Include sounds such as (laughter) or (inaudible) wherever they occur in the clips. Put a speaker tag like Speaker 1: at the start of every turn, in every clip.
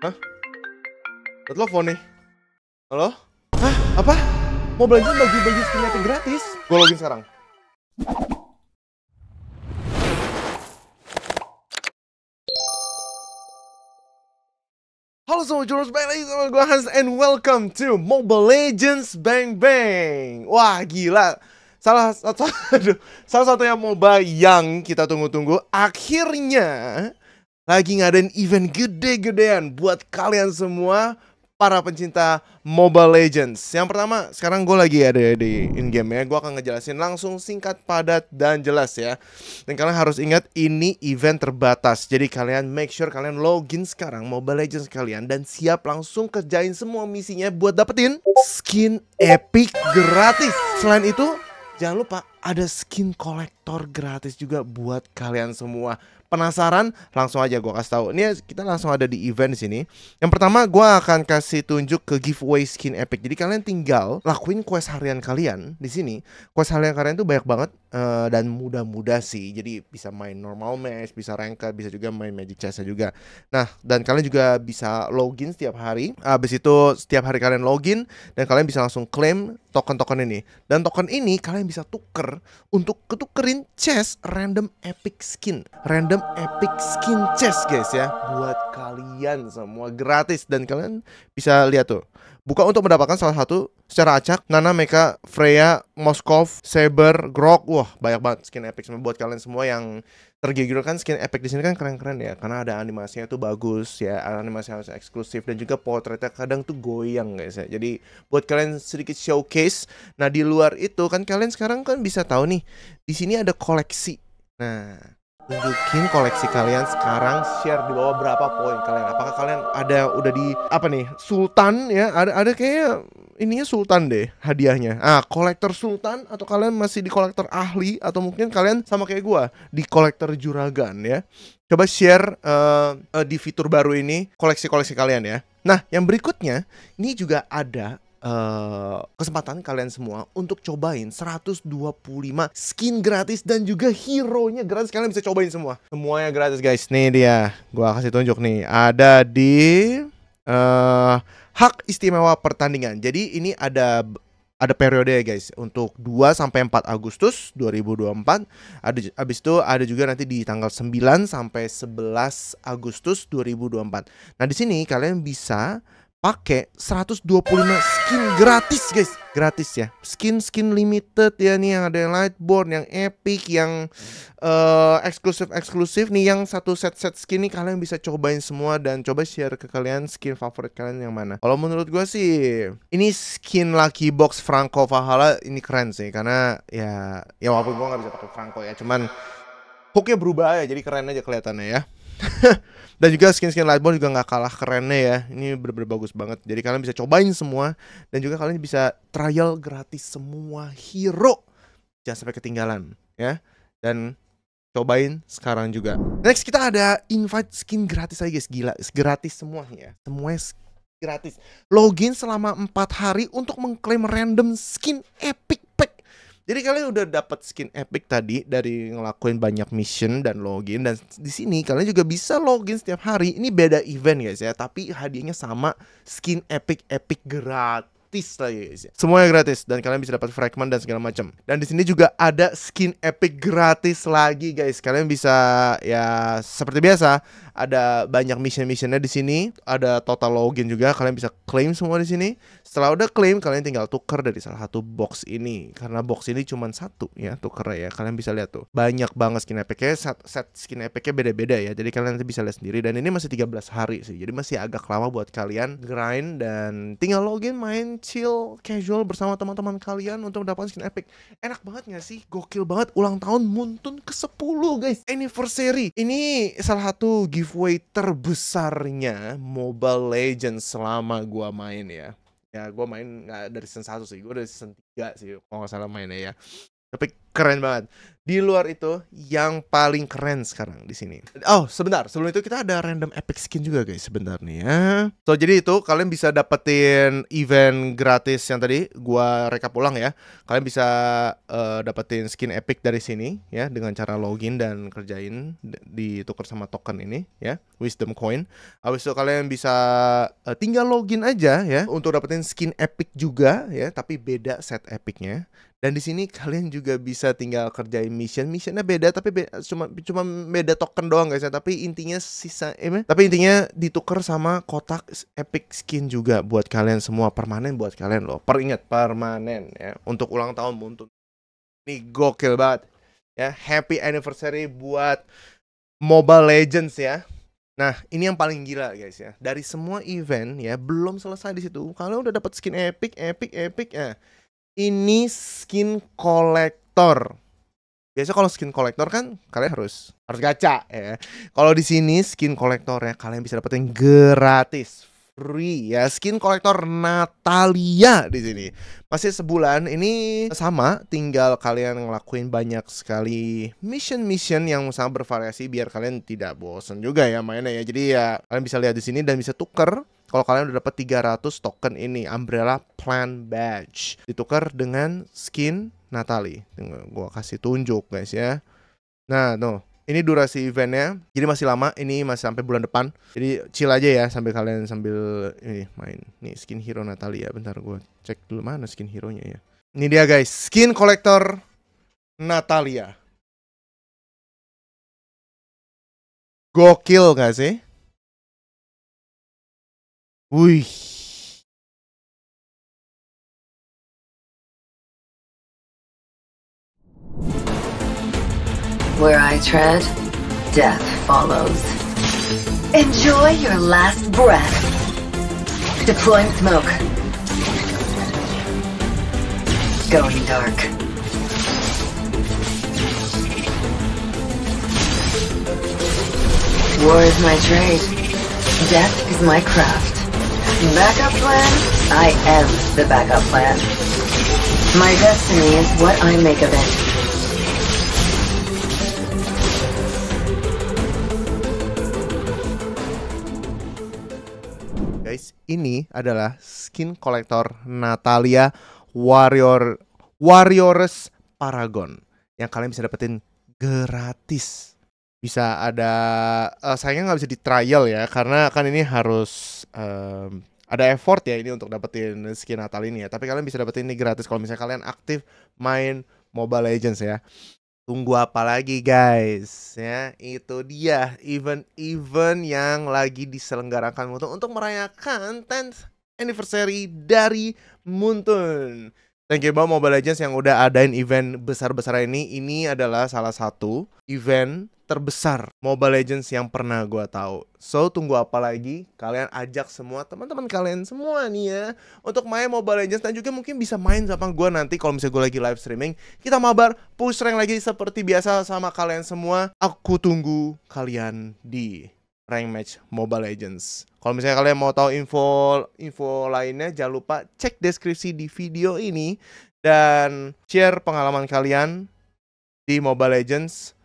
Speaker 1: Hah? Ada telepon nih. Halo? Hah? Apa? Mau belanja bagi-bagi yang gratis? Gue login sekarang. Halo semua jurus balik lagi sama gue Hans and welcome to Mobile Legends Bang Bang. Wah gila, salah satu (laughs) aduh, salah satu yang MOBA yang kita tunggu-tunggu akhirnya lagi ngadain event gede-gedean buat kalian semua para pencinta Mobile Legends. Yang pertama, sekarang gue lagi ada di in-game ya. Gue akan ngejelasin langsung singkat, padat, dan jelas ya. Dan kalian harus ingat ini event terbatas. Jadi kalian make sure kalian login sekarang Mobile Legends kalian dan siap langsung kerjain semua misinya buat dapetin skin epic gratis. Selain itu, jangan lupa ada skin kolektor gratis juga buat kalian semua. Penasaran? Langsung aja gue kasih tahu. Ini kita langsung ada di event di sini. Yang pertama gue akan kasih tunjuk ke giveaway skin epic. Jadi kalian tinggal lakuin quest harian kalian di sini. Quest harian kalian tuh banyak banget uh, dan mudah-mudah sih. Jadi bisa main normal match, bisa ranked, bisa juga main magic chess juga. Nah dan kalian juga bisa login setiap hari. Abis itu setiap hari kalian login dan kalian bisa langsung claim token-token ini. Dan token ini kalian bisa tuker Twitter untuk ketukerin chest random epic skin. Random epic skin chest guys ya. Buat kalian semua gratis dan kalian bisa lihat tuh Buka untuk mendapatkan salah satu secara acak Nana, Meka, Freya, Moskov, Saber, Grok. Wah, banyak banget skin epic buat kalian semua yang tergigil kan skin epic di sini kan keren-keren ya karena ada animasinya tuh bagus ya animasi harus eksklusif dan juga potretnya kadang tuh goyang guys ya jadi buat kalian sedikit showcase nah di luar itu kan kalian sekarang kan bisa tahu nih di sini ada koleksi nah tunjukin koleksi kalian sekarang share di bawah berapa poin kalian apakah kalian ada udah di apa nih sultan ya ada ada kayaknya ininya sultan deh hadiahnya ah kolektor sultan atau kalian masih di kolektor ahli atau mungkin kalian sama kayak gua di kolektor juragan ya coba share uh, uh, di fitur baru ini koleksi-koleksi kalian ya nah yang berikutnya ini juga ada uh, kesempatan kalian semua untuk cobain 125 skin gratis dan juga hero-nya gratis. Kalian bisa cobain semua. Semuanya gratis guys. Nih dia. Gua kasih tunjuk nih. Ada di uh, hak istimewa pertandingan. Jadi ini ada ada periode ya guys untuk 2 sampai 4 Agustus 2024. Ada habis itu ada juga nanti di tanggal 9 sampai 11 Agustus 2024. Nah, di sini kalian bisa pakai 125 skin gratis guys gratis ya skin skin limited ya nih yang ada yang lightborn yang epic yang uh, eh, eksklusif eksklusif nih yang satu set set skin nih kalian bisa cobain semua dan coba share ke kalian skin favorit kalian yang mana kalau menurut gue sih ini skin lucky box Franco Fahala ini keren sih karena ya ya walaupun gue nggak bisa pakai Franco ya cuman hooknya berubah ya jadi keren aja kelihatannya ya (laughs) dan juga skin-skin lightbone juga nggak kalah kerennya ya ini bener-bener bagus banget jadi kalian bisa cobain semua dan juga kalian bisa trial gratis semua hero jangan sampai ketinggalan ya dan cobain sekarang juga next kita ada invite skin gratis aja guys gila gratis semua ya. semuanya gratis login selama 4 hari untuk mengklaim random skin epic jadi kalian udah dapat skin epic tadi dari ngelakuin banyak mission dan login dan di sini kalian juga bisa login setiap hari. Ini beda event guys ya, tapi hadiahnya sama skin epic epic gratis gratis ya guys ya. Semuanya gratis dan kalian bisa dapat fragment dan segala macam. Dan di sini juga ada skin epic gratis lagi guys. Kalian bisa ya seperti biasa ada banyak mission-missionnya di sini, ada total login juga. Kalian bisa claim semua di sini. Setelah udah claim, kalian tinggal tuker dari salah satu box ini karena box ini cuma satu ya tuker ya. Kalian bisa lihat tuh banyak banget skin epic set, set skin epic beda-beda ya. Jadi kalian nanti bisa lihat sendiri dan ini masih 13 hari sih. Jadi masih agak lama buat kalian grind dan tinggal login main chill casual bersama teman-teman kalian untuk mendapatkan skin epic. Enak banget gak sih? Gokil banget ulang tahun Muntun ke-10 guys. Anniversary. Ini salah satu giveaway terbesarnya Mobile Legends selama gua main ya. Ya, gua main nggak dari season 1 sih, gua dari season 3 sih kalau nggak salah mainnya ya. Tapi keren banget di luar itu yang paling keren sekarang di sini. Oh, sebentar, sebelum itu kita ada random epic skin juga guys sebentar nih ya So jadi itu kalian bisa dapetin event gratis yang tadi gua rekap ulang ya. Kalian bisa uh, dapetin skin epic dari sini ya dengan cara login dan kerjain ditukar sama token ini ya, wisdom coin. Habis itu kalian bisa uh, tinggal login aja ya untuk dapetin skin epic juga ya, tapi beda set epicnya. Dan di sini kalian juga bisa kita tinggal kerjain mission missionnya beda tapi be cuma cuma beda token doang guys ya tapi intinya sisa eh, tapi intinya ditukar sama kotak epic skin juga buat kalian semua permanen buat kalian loh peringat permanen ya untuk ulang tahun untuk ini gokil banget ya happy anniversary buat Mobile Legends ya Nah, ini yang paling gila guys ya. Dari semua event ya, belum selesai di situ. Kalau udah dapat skin epic, epic, epic ya. Ini skin kolek kolektor. Biasanya kalau skin kolektor kan kalian harus harus gacha ya. Kalau di sini skin ya kalian bisa dapetin gratis free ya skin kolektor Natalia di sini masih sebulan ini sama tinggal kalian ngelakuin banyak sekali mission mission yang sangat bervariasi biar kalian tidak bosen juga ya mainnya ya jadi ya kalian bisa lihat di sini dan bisa tuker kalau kalian udah dapat 300 token ini umbrella Plan badge ditukar dengan skin Natali gue kasih tunjuk guys ya nah tuh ini durasi eventnya jadi masih lama ini masih sampai bulan depan jadi chill aja ya sambil kalian sambil ini main nih skin hero Natalia ya. bentar gue cek dulu mana skin hero nya ya ini dia guys skin kolektor Natalia ya. gokil gak sih Uy. Where I tread, death follows. Enjoy your last breath. Deploying smoke. Going dark. War is my trade. Death is my craft. Backup plan? I am the backup plan. My destiny is what I make of it. Guys, ini adalah skin kolektor Natalia Warrior Warriors Paragon yang kalian bisa dapetin gratis bisa ada uh, sayangnya nggak bisa di trial ya karena kan ini harus um, ada effort ya ini untuk dapetin skin Natal ini ya. Tapi kalian bisa dapetin ini gratis kalau misalnya kalian aktif main Mobile Legends ya. Tunggu apa lagi guys ya itu dia event-event yang lagi diselenggarakan Muntun untuk merayakan 10th anniversary dari Muntun. Thank you banget Mobile Legends yang udah adain event besar-besar ini. Ini adalah salah satu event terbesar Mobile Legends yang pernah gue tahu. So tunggu apa lagi? Kalian ajak semua teman-teman kalian semua nih ya untuk main Mobile Legends dan juga mungkin bisa main sama gue nanti kalau misalnya gue lagi live streaming. Kita mabar push rank lagi seperti biasa sama kalian semua. Aku tunggu kalian di rank match Mobile Legends. Kalau misalnya kalian mau tahu info info lainnya jangan lupa cek deskripsi di video ini dan share pengalaman kalian di Mobile Legends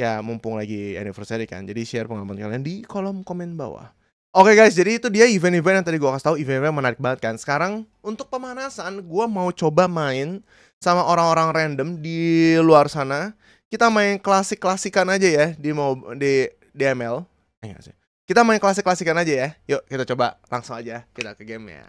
Speaker 1: ya mumpung lagi anniversary kan jadi share pengalaman kalian di kolom komen bawah Oke okay guys, jadi itu dia event-event yang tadi gue kasih tahu event-event menarik banget kan. Sekarang untuk pemanasan, gue mau coba main sama orang-orang random di luar sana. Kita main klasik-klasikan aja ya di mau di DML. Eh, kita main klasik-klasikan aja ya. Yuk kita coba langsung aja kita ke game ya.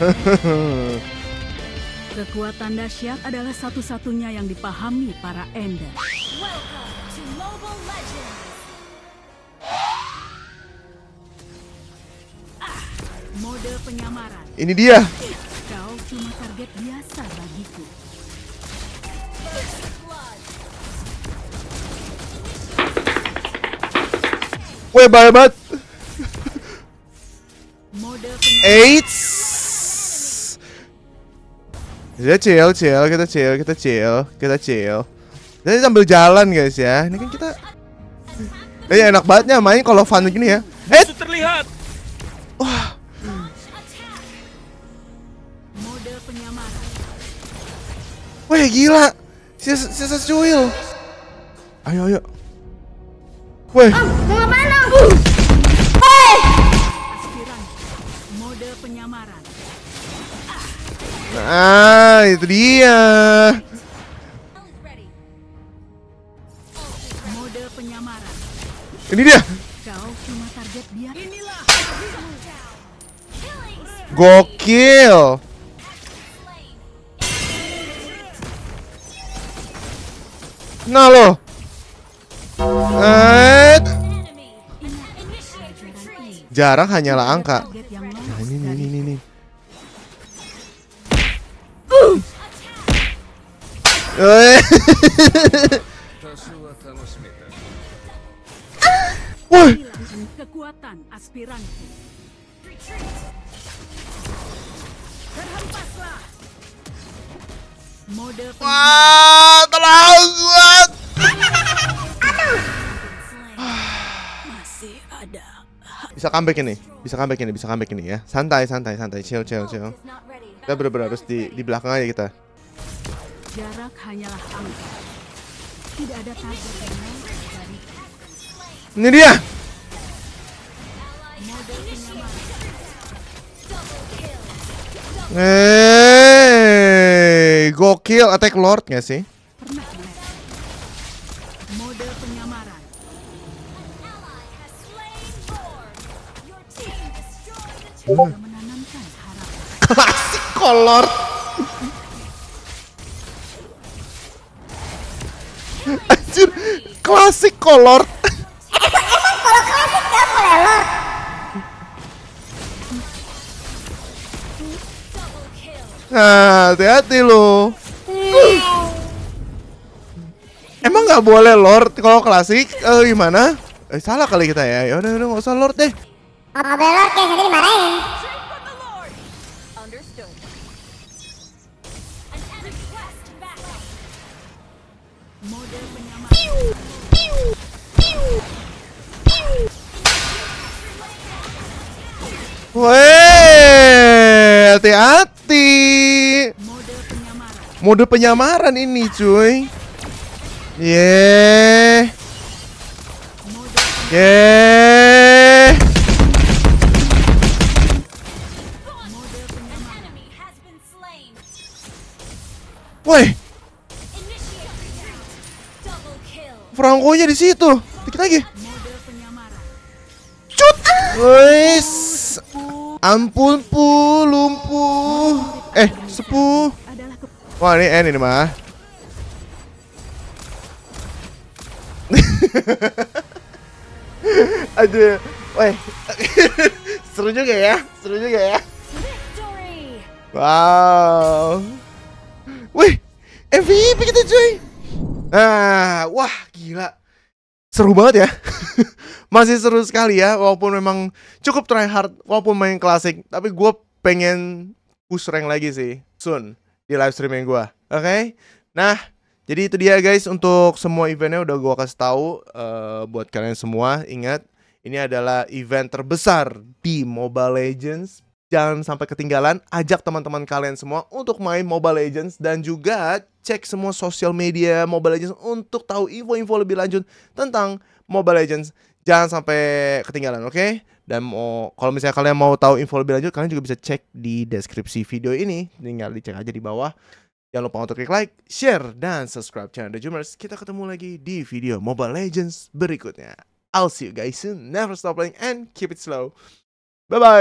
Speaker 1: (laughs) Kekuatan dahsyat adalah satu-satunya yang dipahami para Ender.
Speaker 2: Mode penyamaran.
Speaker 1: Ini dia. Kau cuma target biasa bagiku. Weh, banget. Mode penyamaran. Eight. Kita chill, chill, kita chill, kita chill, kita chill. Jadi sambil jalan guys ya. Ini kan kita Eh ya, enak banget ya main kalau fun gini ya. Eh terlihat. Wah. Model penyamaran. Wah gila. Sisa sisa cuil. Ayo ayo. Wah. Oh, mau ngapain lo? Uh. Hey. Aspiran. Model penyamaran. Nah, itu dia. Ini dia. Gokil. Nah lo. Eh. Jarang hanyalah angka. Kekuatan aspiranku. Mode Wah, terlalu Masih ada. Bisa comeback ini, bisa comeback ini, bisa comeback ini ya. Santai, santai, santai, chill, chill, chill. Kita bener-bener harus di di belakang aja kita. Jarak hanyalah angka. Tidak ada target yang dari. Ini dia. Hey, kill attack lord gak sih? Mode penyamaran. (laughs) Klasik kolor. klasik kolor. Emang, emang kalau klasik nggak boleh Nah, hati-hati lo. Emang nggak boleh lord kalau klasik eh, gimana? Eh, salah kali kita ya. Ya udah udah nggak usah lord deh. Nggak boleh lord kayak jadi dimarahin. Weh, hati-hati. Mode penyamaran ini, cuy. Ye. Yeah. Ye. Yeah. Woi. Franco-nya di situ. Dikit lagi. Cut. Wes. Ampun puh lumpuh. Eh, sepuh. Wah, ini N ini mah. (laughs) Aduh, ya. weh. (laughs) Seru juga ya, seru juga ya. Wow. Wih, MVP kita cuy. Ah, wah gila seru banget ya (laughs) masih seru sekali ya walaupun memang cukup try hard walaupun main klasik tapi gue pengen push rank lagi sih soon di live streaming gue oke okay? nah jadi itu dia guys untuk semua eventnya udah gue kasih tahu uh, buat kalian semua ingat ini adalah event terbesar di Mobile Legends Jangan sampai ketinggalan, ajak teman-teman kalian semua untuk main Mobile Legends dan juga cek semua sosial media Mobile Legends untuk tahu info-info lebih lanjut tentang Mobile Legends. Jangan sampai ketinggalan, oke? Okay? Dan mau kalau misalnya kalian mau tahu info lebih lanjut, kalian juga bisa cek di deskripsi video ini. Tinggal dicek aja di bawah. Jangan lupa untuk klik like, share, dan subscribe channel The Jumers. Kita ketemu lagi di video Mobile Legends berikutnya. I'll see you guys soon. Never stop playing and keep it slow. Bye-bye.